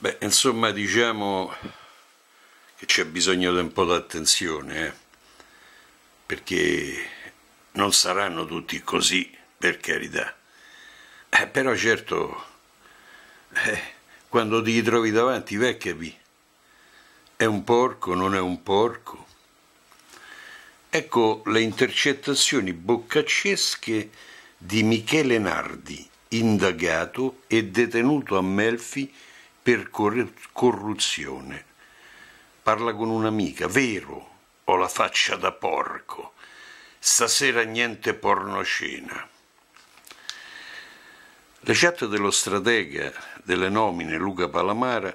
Beh, insomma, diciamo che c'è bisogno di un po' d'attenzione, eh? perché non saranno tutti così, per carità. Eh, però certo, eh, quando ti trovi davanti, vecchiavi, è un porco, non è un porco. Ecco le intercettazioni boccaccesche di Michele Nardi, indagato e detenuto a Melfi per corruzione. Parla con un'amica, vero, ho la faccia da porco. Stasera niente porno cena. Le chat dello stratega delle nomine Luca Palamara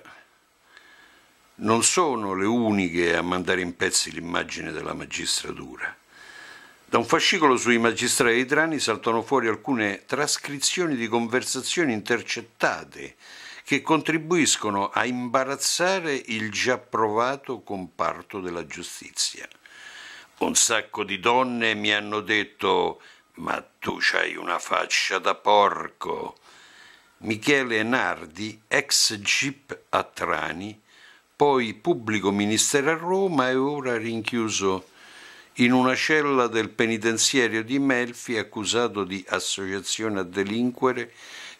non sono le uniche a mandare in pezzi l'immagine della magistratura. Da un fascicolo sui magistrati trani saltano fuori alcune trascrizioni di conversazioni intercettate che contribuiscono a imbarazzare il già provato comparto della giustizia. Un sacco di donne mi hanno detto ma tu c'hai una faccia da porco. Michele Nardi, ex GIP a Trani, poi pubblico ministero a Roma e ora rinchiuso in una cella del penitenziario di Melfi accusato di associazione a delinquere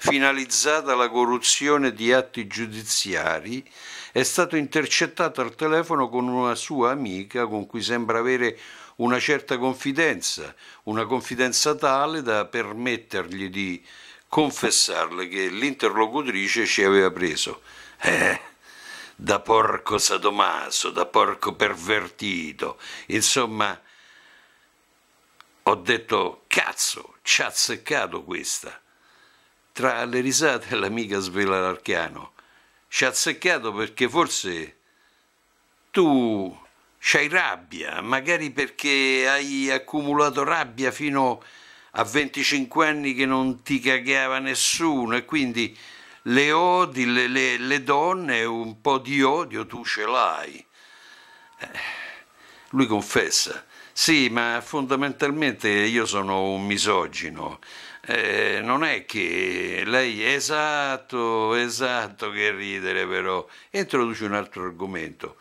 finalizzata alla corruzione di atti giudiziari, è stato intercettato al telefono con una sua amica con cui sembra avere una certa confidenza, una confidenza tale da permettergli di confessarle che l'interlocutrice ci aveva preso. Eh, da porco sadomaso, da porco pervertito, insomma ho detto cazzo, ci ha azzeccato questa. Tra le risate l'amica svela l'archiano. Ci ha azzeccato perché forse tu c'hai rabbia, magari perché hai accumulato rabbia fino a 25 anni che non ti cagava nessuno e quindi le odi, le, le, le donne, un po' di odio tu ce l'hai. Eh, lui confessa, sì, ma fondamentalmente io sono un misogino. Eh, non è che lei esatto, esatto che ridere però, introduce un altro argomento.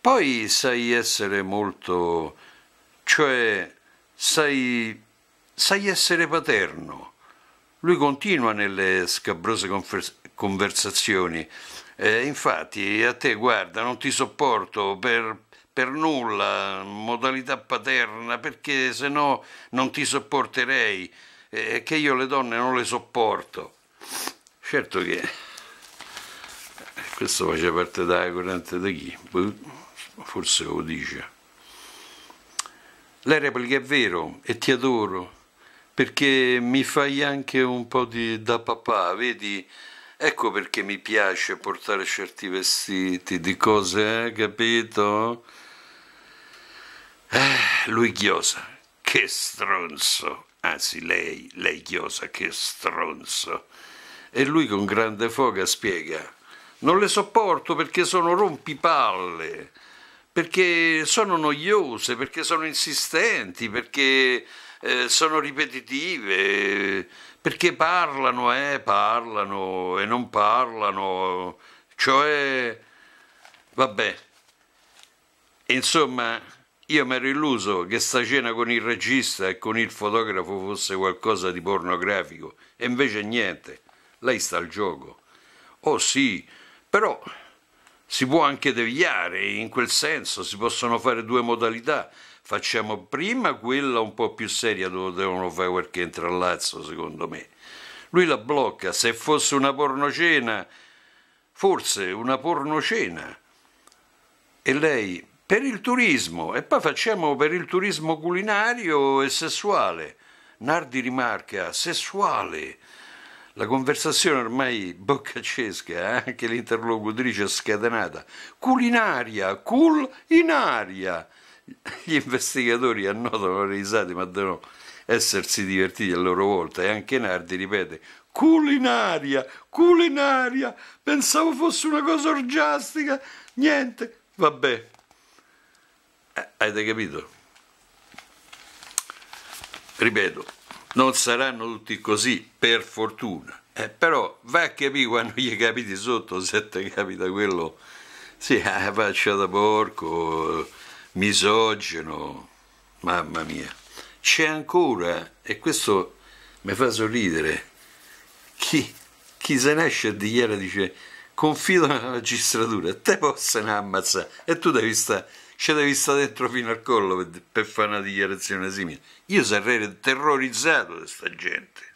Poi sai essere molto, cioè sai, sai essere paterno. Lui continua nelle scabrose convers- conversazioni. Eh, infatti a te guarda, non ti sopporto per per nulla, modalità paterna, perché se no non ti sopporterei, eh, che io le donne non le sopporto. Certo che eh, questo faceva parte della corrente di chi? Boh, forse lo dice. Lei replica è vero e ti adoro, perché mi fai anche un po' di, da papà, vedi? Ecco perché mi piace portare certi vestiti, di cose, eh, capito? Eh, lui chiosa, che stronzo, anzi lei, lei chiosa, che stronzo. E lui con grande foga spiega, non le sopporto perché sono rompipalle, perché sono noiose, perché sono insistenti, perché eh, sono ripetitive, perché parlano eh, parlano e non parlano, cioè, vabbè, insomma, io mi ero illuso che sta cena con il regista e con il fotografo fosse qualcosa di pornografico, e invece niente, lei sta al gioco. Oh sì, però si può anche deviare in quel senso, si possono fare due modalità. Facciamo prima quella un po' più seria dove devono fare qualche intrallazzo, secondo me. Lui la blocca, se fosse una pornocena, forse una pornocena. E lei per il turismo e poi facciamo per il turismo culinario e sessuale. Nardi rimarca sessuale la conversazione ormai boccaccesca, eh? l'interlocutrice è scatenata. Culinaria, cul in aria. Gli investigatori annotano le risate, ma devono essersi divertiti a loro volta. E anche Nardi ripete: culinaria, culinaria. Pensavo fosse una cosa orgiastica. Niente, vabbè. Eh, avete capito? Ripeto, non saranno tutti così, per fortuna. Eh, però va a capire quando gli capiti sotto se ti capita quello, sì, la eh, faccia da porco, misogeno, mamma mia. C'è ancora, e questo mi fa sorridere, chi, chi se ne esce di ieri dice confido nella magistratura, te possono ammazzare e tu devi stare, ci devi stare dentro fino al collo per, per fare una dichiarazione simile. Io sarei terrorizzato da sta gente.